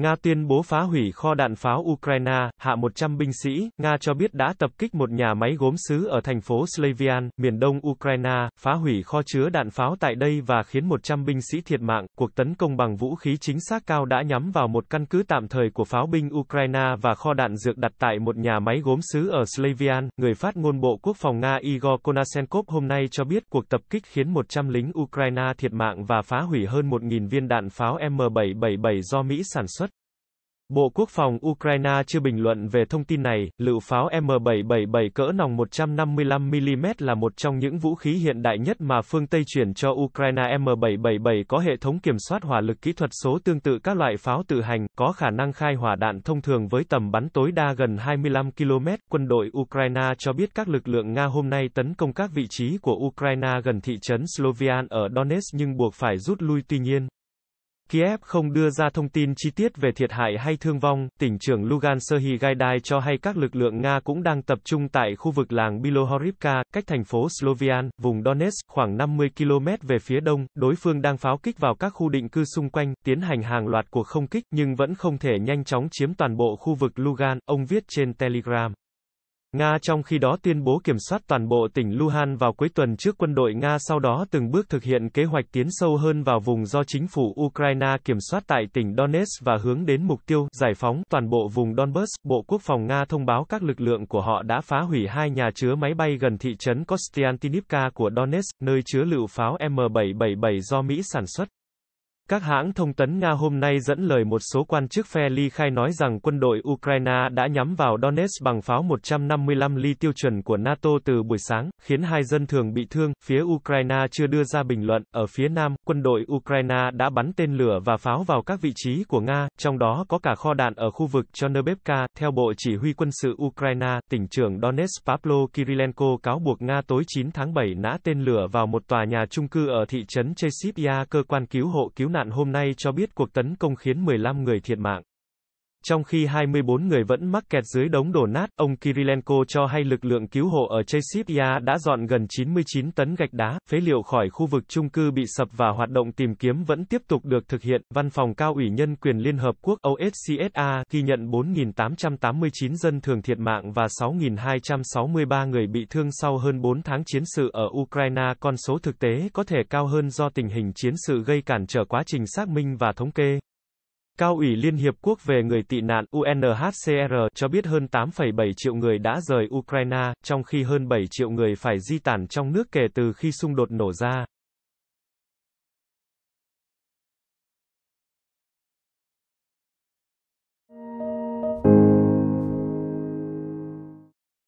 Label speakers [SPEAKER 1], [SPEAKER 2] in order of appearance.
[SPEAKER 1] Nga tuyên bố phá hủy kho đạn pháo Ukraine, hạ 100 binh sĩ, Nga cho biết đã tập kích một nhà máy gốm sứ ở thành phố Slavian, miền đông Ukraine, phá hủy kho chứa đạn pháo tại đây và khiến 100 binh sĩ thiệt mạng. Cuộc tấn công bằng vũ khí chính xác cao đã nhắm vào một căn cứ tạm thời của pháo binh Ukraine và kho đạn dược đặt tại một nhà máy gốm sứ ở Slavian, người phát ngôn Bộ Quốc phòng Nga Igor Konasenkov hôm nay cho biết cuộc tập kích khiến 100 lính Ukraine thiệt mạng và phá hủy hơn 1.000 viên đạn pháo M777 do Mỹ sản xuất. Bộ Quốc phòng Ukraine chưa bình luận về thông tin này, lựu pháo M777 cỡ nòng 155mm là một trong những vũ khí hiện đại nhất mà phương Tây chuyển cho Ukraine M777 có hệ thống kiểm soát hỏa lực kỹ thuật số tương tự các loại pháo tự hành, có khả năng khai hỏa đạn thông thường với tầm bắn tối đa gần 25 km. Quân đội Ukraine cho biết các lực lượng Nga hôm nay tấn công các vị trí của Ukraine gần thị trấn Slovian ở Donetsk nhưng buộc phải rút lui tuy nhiên, Kiev không đưa ra thông tin chi tiết về thiệt hại hay thương vong, tỉnh trưởng Lugansk Serhiy Gaidai cho hay các lực lượng Nga cũng đang tập trung tại khu vực làng Bilohorivka, cách thành phố Slovian, vùng Donetsk, khoảng 50 km về phía đông, đối phương đang pháo kích vào các khu định cư xung quanh, tiến hành hàng loạt cuộc không kích, nhưng vẫn không thể nhanh chóng chiếm toàn bộ khu vực Lugan, ông viết trên Telegram. Nga trong khi đó tuyên bố kiểm soát toàn bộ tỉnh Luhan vào cuối tuần trước quân đội Nga sau đó từng bước thực hiện kế hoạch tiến sâu hơn vào vùng do chính phủ Ukraine kiểm soát tại tỉnh Donetsk và hướng đến mục tiêu giải phóng toàn bộ vùng Donbass. Bộ Quốc phòng Nga thông báo các lực lượng của họ đã phá hủy hai nhà chứa máy bay gần thị trấn Kostiantynivka của Donetsk, nơi chứa lựu pháo M777 do Mỹ sản xuất. Các hãng thông tấn Nga hôm nay dẫn lời một số quan chức phe ly khai nói rằng quân đội Ukraine đã nhắm vào Donetsk bằng pháo 155 ly tiêu chuẩn của NATO từ buổi sáng, khiến hai dân thường bị thương, phía Ukraine chưa đưa ra bình luận. Ở phía Nam, quân đội Ukraine đã bắn tên lửa và pháo vào các vị trí của Nga, trong đó có cả kho đạn ở khu vực Chernobevka. Theo Bộ Chỉ huy quân sự Ukraine, tỉnh trưởng Donetsk Pavlo Kirilenko cáo buộc Nga tối 9 tháng 7 nã tên lửa vào một tòa nhà trung cư ở thị trấn Chesivya cơ quan cứu hộ cứu nạn nạn hôm nay cho biết cuộc tấn công khiến 15 người thiệt mạng. Trong khi 24 người vẫn mắc kẹt dưới đống đổ nát, ông Kirilenko cho hay lực lượng cứu hộ ở Chesipia đã dọn gần 99 tấn gạch đá, phế liệu khỏi khu vực trung cư bị sập và hoạt động tìm kiếm vẫn tiếp tục được thực hiện. Văn phòng cao ủy nhân quyền Liên Hợp Quốc OSCSA ghi nhận 4.889 dân thường thiệt mạng và 6.263 người bị thương sau hơn 4 tháng chiến sự ở Ukraine. Con số thực tế có thể cao hơn do tình hình chiến sự gây cản trở quá trình xác minh và thống kê. Cao ủy Liên Hiệp Quốc về người tị nạn UNHCR cho biết hơn 8,7 triệu người đã rời Ukraine, trong khi hơn 7 triệu người phải di tản trong nước kể từ khi xung đột nổ ra.